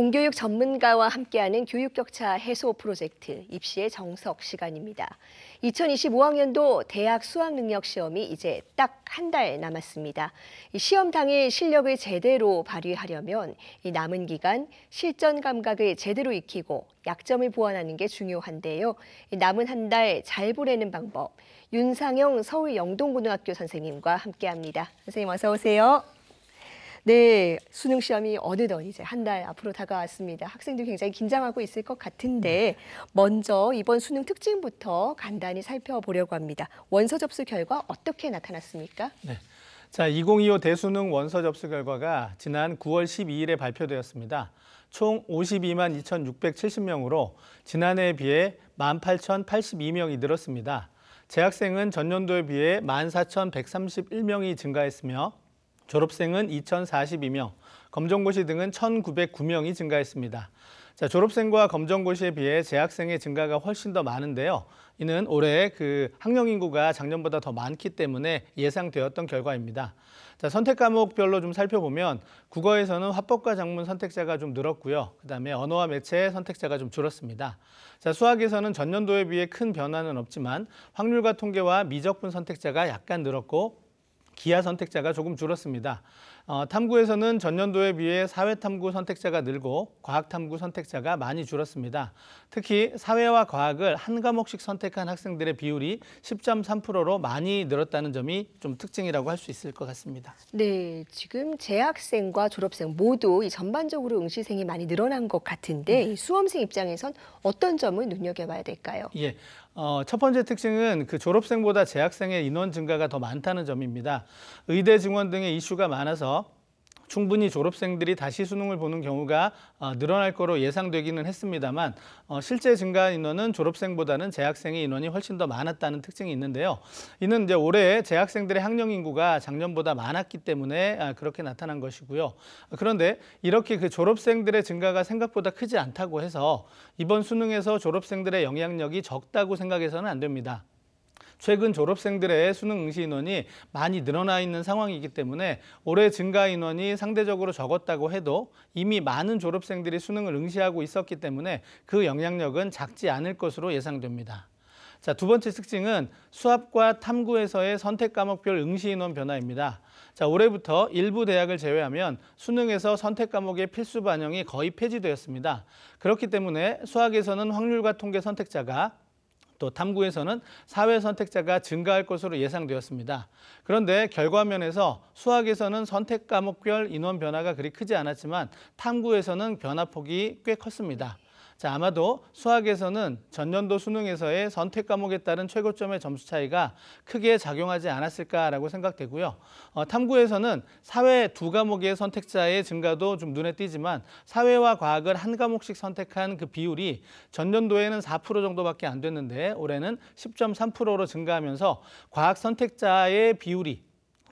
공교육 전문가와 함께하는 교육 격차 해소 프로젝트 입시의 정석 시간입니다. 2025학년도 대학 수학 능력 시험이 이제 딱 한 달 남았습니다. 시험 당일 실력을 제대로 발휘하려면 남은 기간 실전 감각을 제대로 익히고 약점을 보완하는 게 중요한데요. 남은 한 달 잘 보내는 방법 윤상영 서울 영동고등학교 선생님과 함께합니다. 선생님 어서 오세요. 네, 수능 시험이 어느덧 이제 한 달 앞으로 다가왔습니다. 학생들 굉장히 긴장하고 있을 것 같은데 네. 먼저 이번 수능 특징부터 간단히 살펴보려고 합니다. 원서 접수 결과 어떻게 나타났습니까? 네. 자, 2025 대수능 원서 접수 결과가 지난 9월 12일에 발표되었습니다. 총 52만 2,670명으로 지난해에 비해 18,082명이 늘었습니다. 재학생은 전년도에 비해 14,131명이 증가했으며 졸업생은 2,042명, 검정고시 등은 1,909명이 증가했습니다. 자, 졸업생과 검정고시에 비해 재학생의 증가가 훨씬 더 많은데요. 이는 올해 그 학령 인구가 작년보다 더 많기 때문에 예상되었던 결과입니다. 자, 선택 과목별로 좀 살펴보면 국어에서는 화법과 작문 선택자가 좀 늘었고요. 그다음에 언어와 매체 선택자가 좀 줄었습니다. 자, 수학에서는 전년도에 비해 큰 변화는 없지만 확률과 통계와 미적분 선택자가 약간 늘었고 기아 선택자가 조금 줄었습니다. 어, 탐구에서는 전년도에 비해 사회탐구 선택자가 늘고 과학탐구 선택자가 많이 줄었습니다. 특히 사회와 과학을 한 과목씩 선택한 학생들의 비율이 10.3%로 많이 늘었다는 점이 좀 특징이라고 할 수 있을 것 같습니다. 네, 지금 재학생과 졸업생 모두 전반적으로 응시생이 많이 늘어난 것 같은데 네. 수험생 입장에선 어떤 점을 눈여겨봐야 될까요? 예, 어, 첫 번째 특징은 그 졸업생보다 재학생의 인원 증가가 더 많다는 점입니다. 의대 증원 등의 이슈가 많아서 충분히 졸업생들이 다시 수능을 보는 경우가 어, 늘어날 거로 예상되기는 했습니다만 어, 실제 증가한 인원은 졸업생보다는 재학생의 인원이 훨씬 더 많았다는 특징이 있는데요. 이는 이제 올해 재학생들의 학령 인구가 작년보다 많았기 때문에 아, 그렇게 나타난 것이고요. 그런데 이렇게 그 졸업생들의 증가가 생각보다 크지 않다고 해서 이번 수능에서 졸업생들의 영향력이 적다고 생각해서는 안 됩니다. 최근 졸업생들의 수능 응시 인원이 많이 늘어나 있는 상황이기 때문에 올해 증가 인원이 상대적으로 적었다고 해도 이미 많은 졸업생들이 수능을 응시하고 있었기 때문에 그 영향력은 작지 않을 것으로 예상됩니다. 자, 두 번째 특징은 수학과 탐구에서의 선택 과목별 응시 인원 변화입니다. 자, 올해부터 일부 대학을 제외하면 수능에서 선택 과목의 필수 반영이 거의 폐지되었습니다. 그렇기 때문에 수학에서는 확률과 통계 선택자가 또 탐구에서는 사회 선택자가 증가할 것으로 예상되었습니다. 그런데 결과면에서 수학에서는 선택 과목별 인원 변화가 그리 크지 않았지만 탐구에서는 변화폭이 꽤 컸습니다. 자, 아마도 수학에서는 전년도 수능에서의 선택 과목에 따른 최고점의 점수 차이가 크게 작용하지 않았을까라고 생각되고요. 어, 탐구에서는 사회 두 과목의 선택자의 증가도 좀 눈에 띄지만 사회와 과학을 한 과목씩 선택한 그 비율이 전년도에는 4% 정도밖에 안 됐는데 올해는 10.3%로 증가하면서 과학 선택자의 비율이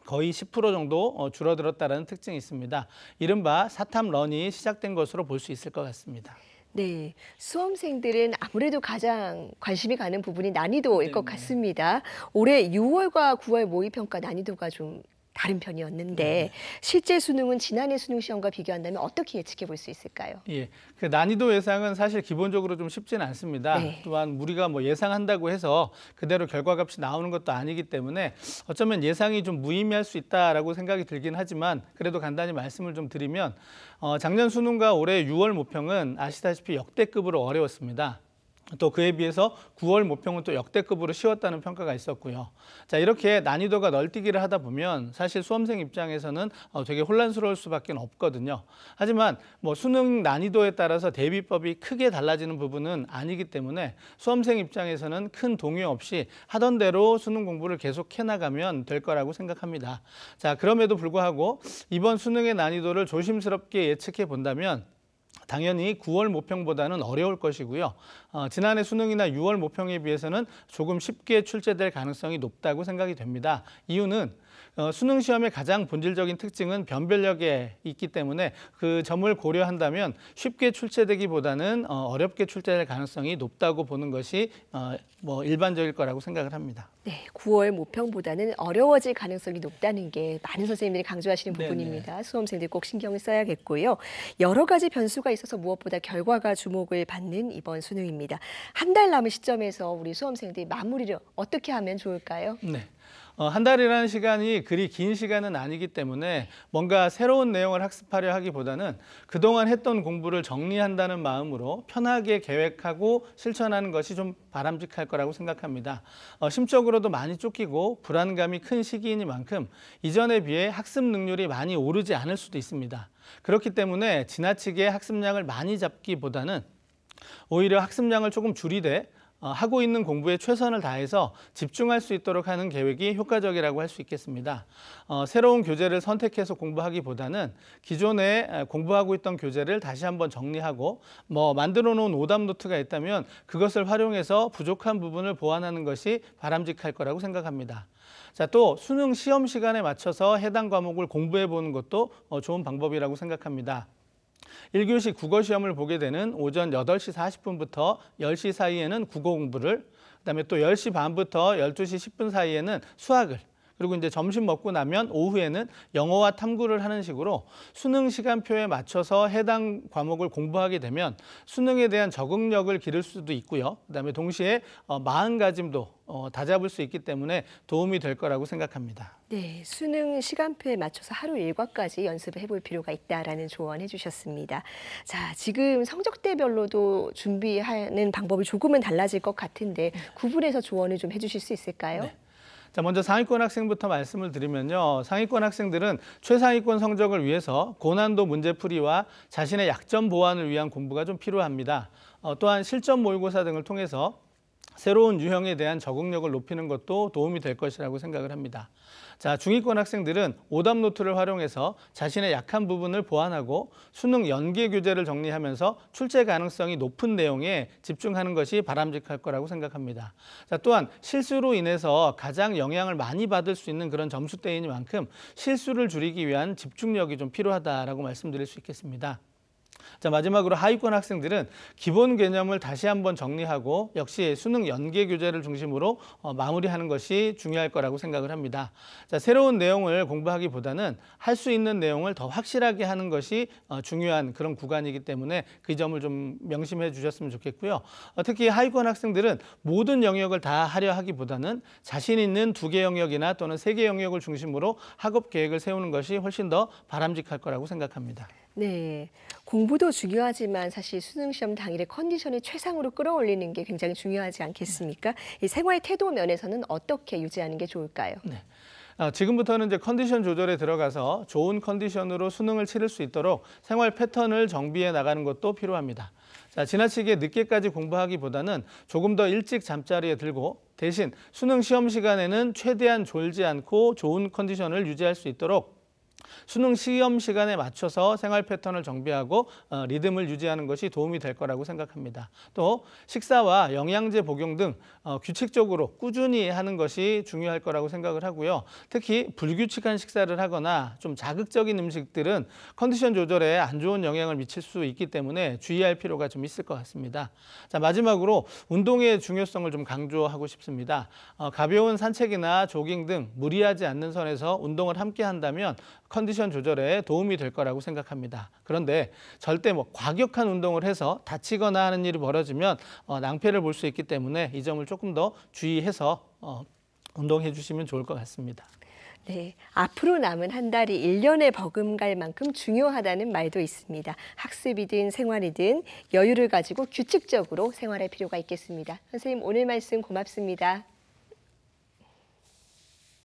거의 10% 정도 어, 줄어들었다는 특징이 있습니다. 이른바 사탐 런이 시작된 것으로 볼 수 있을 것 같습니다. 네, 수험생들은 아무래도 가장 관심이 가는 부분이 난이도일 것 같습니다. 올해 6월과 9월 모의평가 난이도가 좀 다른 편이었는데 네, 네. 실제 수능은 지난해 수능 시험과 비교한다면 어떻게 예측해 볼 수 있을까요? 예, 그 난이도 예상은 사실 기본적으로 좀 쉽지는 않습니다. 네. 또한 우리가 뭐 예상한다고 해서 그대로 결과값이 나오는 것도 아니기 때문에 어쩌면 예상이 좀 무의미할 수 있다라고 생각이 들긴 하지만 그래도 간단히 말씀을 좀 드리면 어, 작년 수능과 올해 6월 모평은 아시다시피 역대급으로 어려웠습니다. 또 그에 비해서 9월 모평은 또 역대급으로 쉬웠다는 평가가 있었고요. 자 이렇게 난이도가 널뛰기를 하다 보면 사실 수험생 입장에서는 어, 되게 혼란스러울 수밖에 없거든요. 하지만 뭐 수능 난이도에 따라서 대비법이 크게 달라지는 부분은 아니기 때문에 수험생 입장에서는 큰 동요 없이 하던 대로 수능 공부를 계속 해나가면 될 거라고 생각합니다. 자 그럼에도 불구하고 이번 수능의 난이도를 조심스럽게 예측해 본다면 당연히 9월 모평보다는 어려울 것이고요. 어, 지난해 수능이나 6월 모평에 비해서는 조금 쉽게 출제될 가능성이 높다고 생각이 됩니다. 이유는 어, 수능 시험의 가장 본질적인 특징은 변별력에 있기 때문에 그 점을 고려한다면 쉽게 출제되기보다는 어, 어렵게 출제될 가능성이 높다고 보는 것이 어, 뭐 일반적일 거라고 생각을 합니다. 네, 9월 모평보다는 어려워질 가능성이 높다는 게 많은 선생님들이 강조하시는 부분입니다. 네네. 수험생들 꼭 신경을 써야겠고요. 여러 가지 변수가 있어서 무엇보다 결과가 주목을 받는 이번 수능입니다. 한 달 남은 시점에서 우리 수험생들이 마무리를 어떻게 하면 좋을까요? 네. 어, 한 달이라는 시간이 그리 긴 시간은 아니기 때문에 뭔가 새로운 내용을 학습하려 하기보다는 그동안 했던 공부를 정리한다는 마음으로 편하게 계획하고 실천하는 것이 좀 바람직할 거라고 생각합니다. 어, 심적으로도 많이 쫓기고 불안감이 큰 시기이니만큼 이전에 비해 학습 능률이 많이 오르지 않을 수도 있습니다. 그렇기 때문에 지나치게 학습량을 많이 잡기보다는 오히려 학습량을 조금 줄이되 어, 하고 있는 공부에 최선을 다해서 집중할 수 있도록 하는 계획이 효과적이라고 할 수 있겠습니다. 어, 새로운 교재를 선택해서 공부하기보다는 기존에 공부하고 있던 교재를 다시 한번 정리하고 뭐 만들어 놓은 오답 노트가 있다면 그것을 활용해서 부족한 부분을 보완하는 것이 바람직할 거라고 생각합니다. 자, 또 수능 시험 시간에 맞춰서 해당 과목을 공부해 보는 것도 어, 좋은 방법이라고 생각합니다. 1교시 국어 시험을 보게 되는 오전 8시 40분부터 10시 사이에는 국어 공부를, 그다음에 또 10시 반부터 12시 10분 사이에는 수학을 그리고 이제 점심 먹고 나면 오후에는 영어와 탐구를 하는 식으로 수능 시간표에 맞춰서 해당 과목을 공부하게 되면 수능에 대한 적응력을 기를 수도 있고요. 그다음에 동시에 어, 마음가짐도 어, 다잡을 수 있기 때문에 도움이 될 거라고 생각합니다. 네, 수능 시간표에 맞춰서 하루 일과까지 연습을 해볼 필요가 있다라는 조언 해주셨습니다. 자, 지금 성적대별로도 준비하는 방법이 조금은 달라질 것 같은데 구분해서 조언을 좀 해주실 수 있을까요? 네. 자, 먼저 상위권 학생부터 말씀을 드리면요. 상위권 학생들은 최상위권 성적을 위해서 고난도 문제풀이와 자신의 약점 보완을 위한 공부가 좀 필요합니다. 어, 또한 실전 모의고사 등을 통해서 새로운 유형에 대한 적응력을 높이는 것도 도움이 될 것이라고 생각을 합니다. 자, 중위권 학생들은 오답 노트를 활용해서 자신의 약한 부분을 보완하고 수능 연계 교재를 정리하면서 출제 가능성이 높은 내용에 집중하는 것이 바람직할 거라고 생각합니다. 자, 또한 실수로 인해서 가장 영향을 많이 받을 수 있는 그런 점수대인 만큼 실수를 줄이기 위한 집중력이 좀 필요하다라고 말씀드릴 수 있겠습니다. 자 마지막으로 하위권 학생들은 기본 개념을 다시 한번 정리하고 역시 수능 연계 교재를 중심으로 어, 마무리하는 것이 중요할 거라고 생각을 합니다. 자 새로운 내용을 공부하기보다는 할 수 있는 내용을 더 확실하게 하는 것이 어, 중요한 그런 구간이기 때문에 그 점을 좀 명심해 주셨으면 좋겠고요. 어, 특히 하위권 학생들은 모든 영역을 다 하려 하기보다는 자신 있는 두 개 영역이나 또는 세 개 영역을 중심으로 학업 계획을 세우는 것이 훨씬 더 바람직할 거라고 생각합니다. 네, 공부도 수능도 중요하지만 사실 수능 시험 당일의 컨디션이 최상으로 끌어올리는 게 굉장히 중요하지 않겠습니까? 이 생활 태도 면에서는 어떻게 유지하는 게 좋을까요? 네. 아, 지금부터는 이제 컨디션 조절에 들어가서 좋은 컨디션으로 수능을 치를 수 있도록 생활 패턴을 정비해 나가는 것도 필요합니다. 자, 지나치게 늦게까지 공부하기보다는 조금 더 일찍 잠자리에 들고 대신 수능 시험 시간에는 최대한 졸지 않고 좋은 컨디션을 유지할 수 있도록 수능 시험 시간에 맞춰서 생활 패턴을 정비하고 어, 리듬을 유지하는 것이 도움이 될 거라고 생각합니다. 또 식사와 영양제 복용 등 어, 규칙적으로 꾸준히 하는 것이 중요할 거라고 생각을 하고요. 특히 불규칙한 식사를 하거나 좀 자극적인 음식들은 컨디션 조절에 안 좋은 영향을 미칠 수 있기 때문에 주의할 필요가 좀 있을 것 같습니다. 자 마지막으로 운동의 중요성을 좀 강조하고 싶습니다. 어, 가벼운 산책이나 조깅 등 무리하지 않는 선에서 운동을 함께 한다면 컨디션 조절에 도움이 될 거라고 생각합니다. 그런데 절대 뭐 과격한 운동을 해서 다치거나 하는 일이 벌어지면 어, 낭패를 볼 수 있기 때문에 이 점을 조금 더 주의해서 어, 운동해 주시면 좋을 것 같습니다. 네, 앞으로 남은 한 달이 일년에 버금갈 만큼 중요하다는 말도 있습니다. 학습이든 생활이든 여유를 가지고 규칙적으로 생활할 필요가 있겠습니다. 선생님 오늘 말씀 고맙습니다.